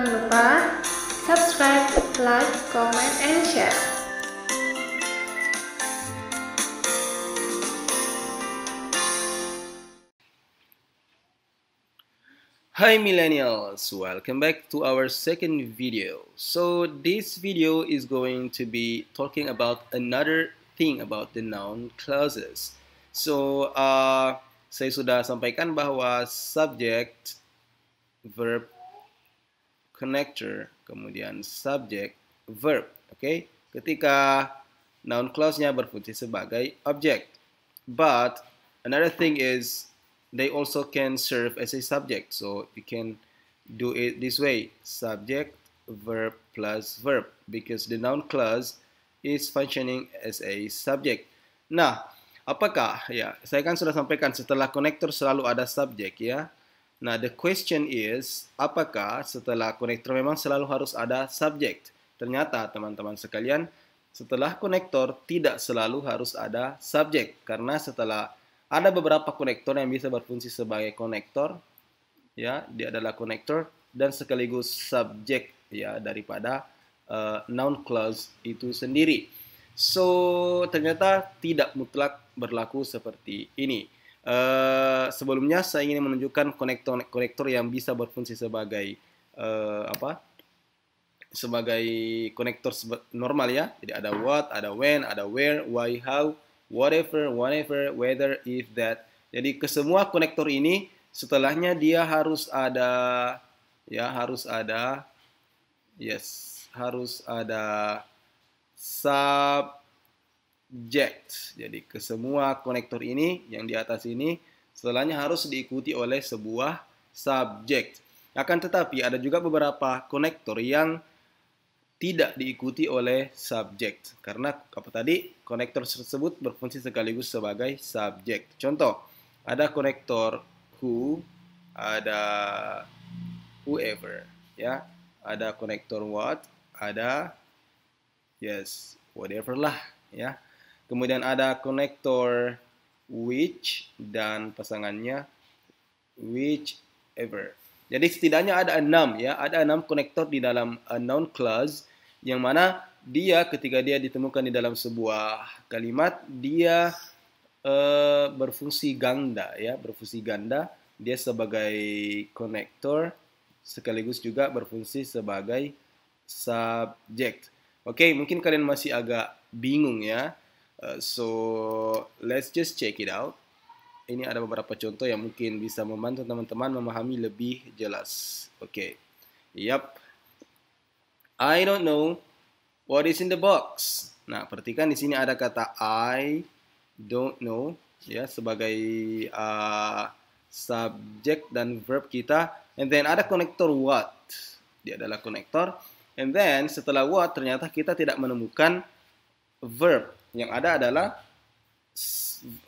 jangan lupa subscribe, like, comment, and share. Hi millennials, welcome back to our second video. So this video is going to be talking about another thing about the noun clauses. So uh, saya sudah sampaikan bahwa subject, verb, connector, kemudian subject, verb. Oke, okay? ketika noun clause-nya berfungsi sebagai object. But another thing is they also can serve as a subject. So you can do it this way, subject, verb, plus verb, because the noun clause is functioning as a subject. Nah, apakah ya? Saya kan sudah sampaikan setelah connector selalu ada subject ya. Nah, the question is, apakah setelah konektor memang selalu harus ada subject? Ternyata, teman-teman sekalian, setelah konektor tidak selalu harus ada subject karena setelah ada beberapa konektor yang bisa berfungsi sebagai konektor ya dia adalah konektor dan sekaligus subject ya daripada uh, noun clause itu sendiri so ternyata tidak mutlak berlaku seperti ini Eh, sebelumnya saya ingin menunjukkan konektor-konektor yang bisa berfungsi sebagai uh, apa? Sebagai konektor normal ya. Jadi ada what, ada when, ada where, why, how, whatever, whenever, whether, if, that. Jadi ke semua konektor ini setelahnya dia harus ada ya harus ada yes harus ada sub jack. Jadi ke semua konektor ini yang di atas ini setelahnya harus diikuti oleh sebuah subject. Akan tetapi ada juga beberapa konektor yang tidak diikuti oleh subject karena apa tadi konektor tersebut berfungsi sekaligus sebagai subject. Contoh, ada konektor who, ada whoever, ya, ada konektor what, ada yes, whatever lah, ya. Kemudian ada konektor which dan pasangannya which ever. Jadi setidaknya ada enam ya, ada enam konektor di dalam noun clause yang mana dia ketika dia ditemukan di dalam sebuah kalimat dia uh, berfungsi ganda ya, berfungsi ganda. Dia sebagai konektor sekaligus juga berfungsi sebagai subject. Oke, okay, mungkin kalian masih agak bingung ya Eh, so let's just check it out. Ini ada beberapa contoh yang mungkin bisa membantu teman-teman memahami lebih jelas. Oke. Okay. Yap. I don't know what is in the box. Nah, perhatikan di sini ada kata I don't know ya sebagai uh, eh, subject dan verb kita and then ada konektor what. Dia adalah konektor and then setelah what ternyata kita tidak menemukan verb yang ada adalah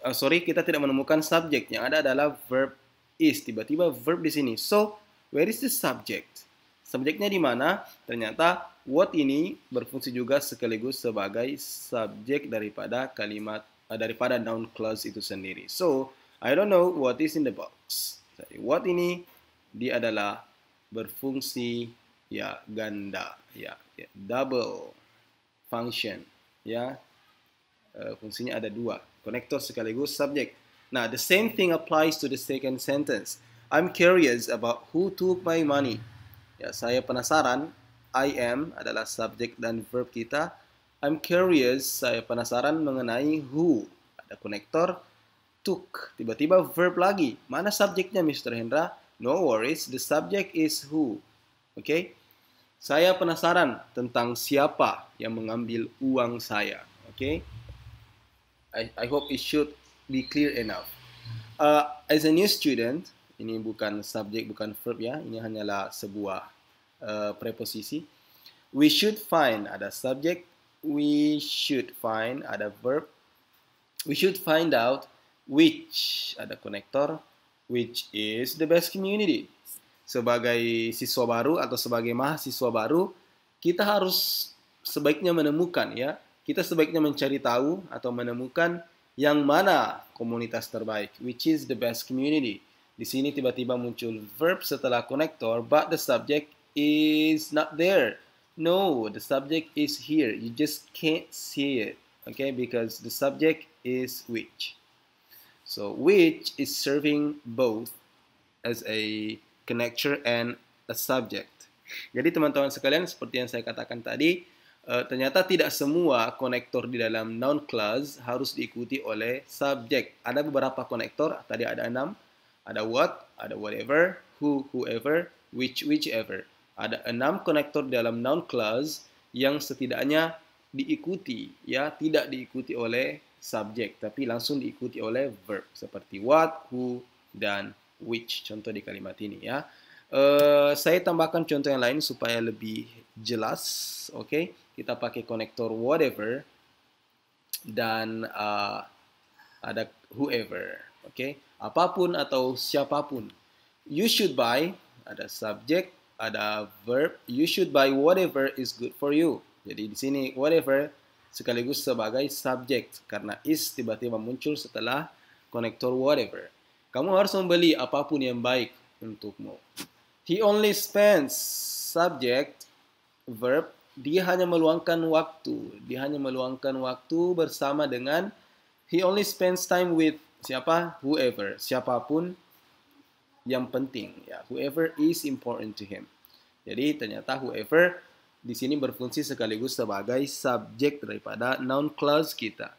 uh, sorry kita tidak menemukan subjek. Yang ada adalah verb is. Tiba-tiba verb di sini. So, where is the subject? Subjeknya di mana? Ternyata what ini berfungsi juga sekaligus sebagai subjek daripada kalimat uh, daripada noun clause itu sendiri. So, I don't know what is in the box. Jadi, what ini dia adalah berfungsi ya ganda ya, ya double function ya Eh, fungsinya ada dua, konektor sekaligus subjek. Nah, the same thing applies to the second sentence. I'm curious about who took my money. Ya, saya penasaran. I am adalah subjek dan verb kita. I'm curious, saya penasaran mengenai who. Ada konektor took. Tiba-tiba verb lagi. Mana subjeknya Mr. Hendra? No worries, the subject is who. Oke? Okay? Saya penasaran tentang siapa yang mengambil uang saya. Oke? Okay? I, I hope it should be clear enough. Uh, as a new student, ini bukan subjek, bukan verb ya, ini hanyalah sebuah uh, preposisi. We should find ada subjek, we should find ada verb, we should find out which ada konektor, which is the best community. Sebagai siswa baru atau sebagai mahasiswa baru, kita harus sebaiknya menemukan ya kita sebaiknya mencari tahu atau menemukan yang mana komunitas terbaik, which is the best community. Di sini tiba-tiba muncul verb setelah konektor, but the subject is not there. No, the subject is here. You just can't see it, okay? Because the subject is which. So which is serving both as a connector and a subject. Jadi teman-teman sekalian, seperti yang saya katakan tadi, Eh, ternyata tidak semua konektor di dalam noun clause harus diikuti oleh subjek. Ada beberapa konektor, tadi ada enam. Ada what, ada whatever, who, whoever, which, whichever. Ada enam konektor di dalam noun clause yang setidaknya diikuti, ya tidak diikuti oleh subjek, tapi langsung diikuti oleh verb seperti what, who, dan which. Contoh di kalimat ini ya. Uh, saya tambahkan contoh yang lain supaya lebih jelas, oke? Okay? kita pakai konektor whatever dan uh, ada whoever, oke? Okay? Apapun atau siapapun. You should buy ada subject, ada verb. You should buy whatever is good for you. Jadi di sini whatever sekaligus sebagai subject karena is tiba-tiba muncul setelah konektor whatever. Kamu harus membeli apapun yang baik untukmu. He only spends subject verb dia hanya meluangkan waktu. Dia hanya meluangkan waktu bersama dengan he only spends time with siapa? Whoever, siapapun yang penting ya. Whoever is important to him. Jadi ternyata whoever di sini berfungsi sekaligus sebagai subjek daripada noun clause kita.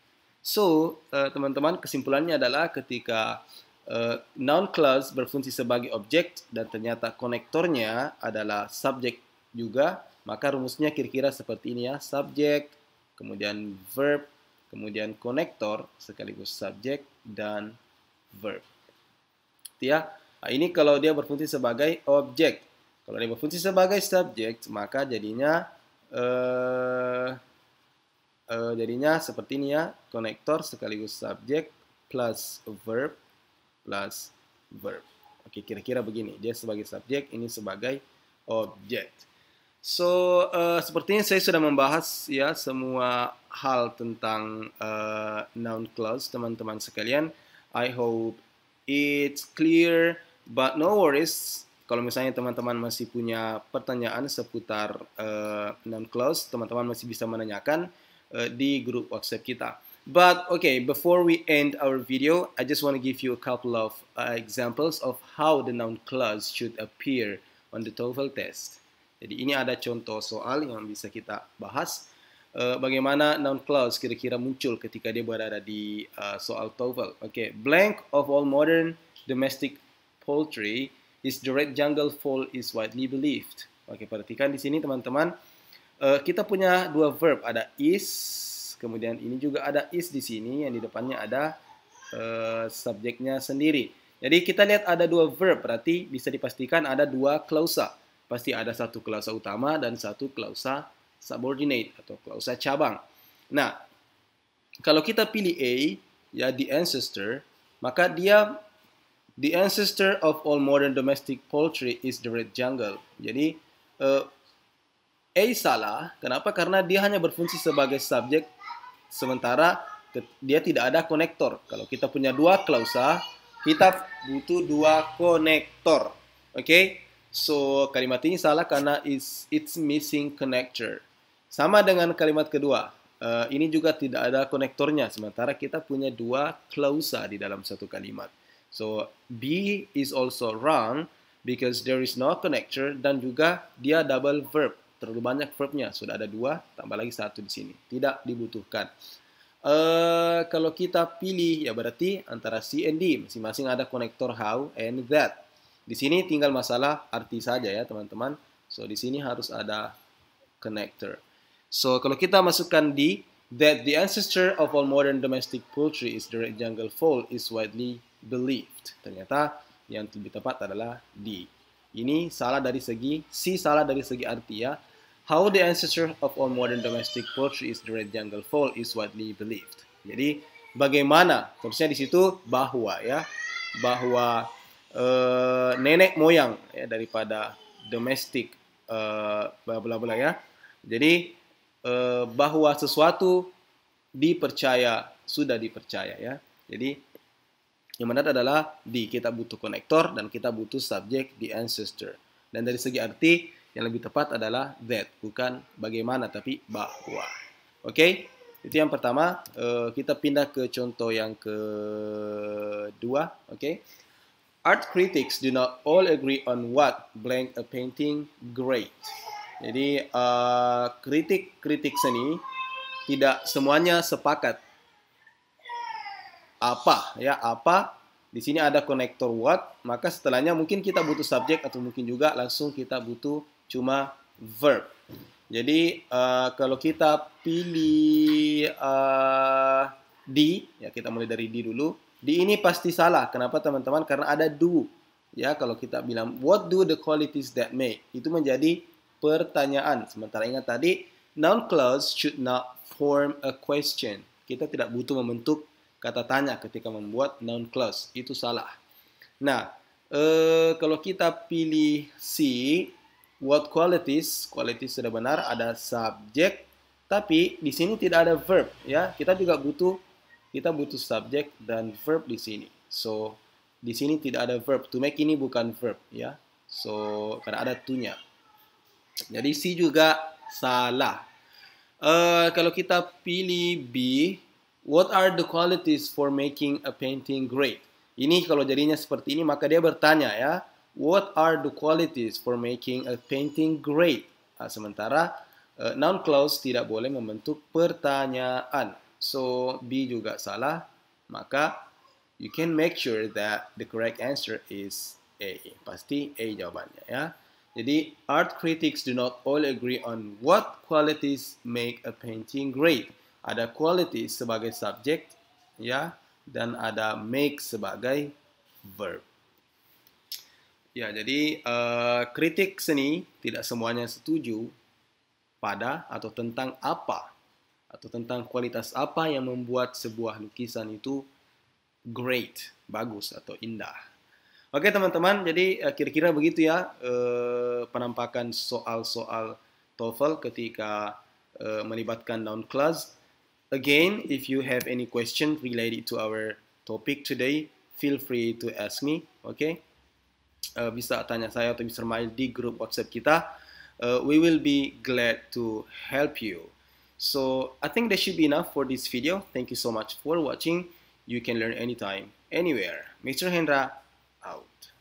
So, eh, teman-teman, uh, kesimpulannya adalah ketika uh, noun clause berfungsi sebagai objek dan ternyata konektornya adalah subjek juga, maka rumusnya kira-kira seperti ini ya. Subjek, kemudian verb, kemudian konektor sekaligus subjek dan verb. ya. Nah, ini kalau dia berfungsi sebagai objek. Kalau dia berfungsi sebagai subjek, maka jadinya uh, uh, jadinya seperti ini ya. Konektor sekaligus subjek plus verb plus verb. Oke, kira-kira begini. Dia sebagai subjek, ini sebagai objek. So, uh, sepertinya saya sudah membahas ya semua hal tentang uh, noun clause teman-teman sekalian. I hope it's clear, but no worries. Kalau misalnya teman-teman masih punya pertanyaan seputar uh, noun clause, teman-teman masih bisa menanyakan uh, di grup WhatsApp kita. But okay, before we end our video, I just want to give you a couple of uh, examples of how the noun clause should appear on the TOEFL test. Jadi ini ada contoh soal yang bisa kita bahas uh, bagaimana noun clause kira-kira muncul ketika dia berada di uh, soal TOEFL. Oke, okay. blank of all modern domestic poultry is direct jungle fall is widely believed. Oke, okay, perhatikan di sini teman-teman. Uh, kita punya dua verb, ada is, kemudian ini juga ada is di sini yang di depannya ada uh, subjeknya sendiri. Jadi kita lihat ada dua verb, berarti bisa dipastikan ada dua klausa pasti ada satu klausa utama dan satu klausa subordinate atau klausa cabang. Nah, kalau kita pilih A, ya the ancestor, maka dia the ancestor of all modern domestic poultry is the red jungle. Jadi uh, A salah, kenapa? Karena dia hanya berfungsi sebagai subjek sementara dia tidak ada konektor. Kalau kita punya dua klausa, kita butuh dua konektor. Oke? Okay? So kalimat ini salah karena it's, it's missing connector. Sama dengan kalimat kedua. Uh, ini juga tidak ada konektornya sementara kita punya dua klausa di dalam satu kalimat. So B is also wrong because there is no connector dan juga dia double verb. Terlalu banyak verbnya, sudah ada dua, tambah lagi satu di sini. Tidak dibutuhkan. Uh, kalau kita pilih ya berarti antara C and D masing-masing ada konektor how and that. Di sini tinggal masalah arti saja ya teman-teman. So di sini harus ada connector. So kalau kita masukkan di that the ancestor of all modern domestic poultry is the red jungle fowl is widely believed. Ternyata yang lebih tepat adalah D. Ini salah dari segi C salah dari segi arti ya. How the ancestor of all modern domestic poultry is the red jungle fowl is widely believed. Jadi bagaimana? Terusnya di situ bahwa ya, bahwa uh, nenek moyang ya, daripada domestik uh, eh, bla bla bla ya. Jadi uh, bahwa sesuatu dipercaya sudah dipercaya ya. Jadi yang mana adalah di kita butuh konektor dan kita butuh subjek di ancestor. Dan dari segi arti yang lebih tepat adalah that bukan bagaimana tapi bahwa. Oke? Okay? Itu yang pertama, kita pindah ke contoh yang kedua, oke? Okay? Art critics do not all agree on what blank a painting great. Jadi kritik uh, kritik-kritik seni tidak semuanya sepakat apa ya apa di sini ada konektor what, maka setelahnya mungkin kita butuh subjek atau mungkin juga langsung kita butuh cuma verb. Jadi uh, kalau kita pilih uh, di, ya kita mulai dari di dulu. Di ini pasti salah. Kenapa teman-teman? Karena ada do. Ya, kalau kita bilang what do the qualities that make? Itu menjadi pertanyaan. Sementara ingat tadi noun clause should not form a question. Kita tidak butuh membentuk kata tanya ketika membuat noun clause. Itu salah. Nah, eh, kalau kita pilih C, what qualities? Qualities sudah benar, ada subjek, tapi di sini tidak ada verb ya. Kita juga butuh kita butuh subjek dan verb di sini. So, di sini tidak ada verb. To make ini bukan verb, ya. So, karena ada tunya. Jadi, C juga salah. Uh, kalau kita pilih B, what are the qualities for making a painting great? Ini kalau jadinya seperti ini, maka dia bertanya ya, what are the qualities for making a painting great? Nah, sementara uh, noun clause tidak boleh membentuk pertanyaan so B juga salah, maka you can make sure that the correct answer is A. Pasti A jawabannya ya. Jadi art critics do not all agree on what qualities make a painting great. Ada quality sebagai subject ya dan ada make sebagai verb. Ya, jadi uh, kritik seni tidak semuanya setuju pada atau tentang apa atau tentang kualitas apa yang membuat sebuah lukisan itu great, bagus atau indah. Oke teman-teman, jadi eh, kira-kira begitu ya eh, penampakan soal-soal TOEFL ketika eh, melibatkan noun clause. Again, if you have any question related to our topic today, feel free to ask me, oke? Okay? Uh, bisa tanya saya atau bisa Mail di grup WhatsApp kita. Uh, we will be glad to help you. So I think that should be enough for this video. Thank you so much for watching. You can learn anytime, anywhere. Mr. Hendra, out.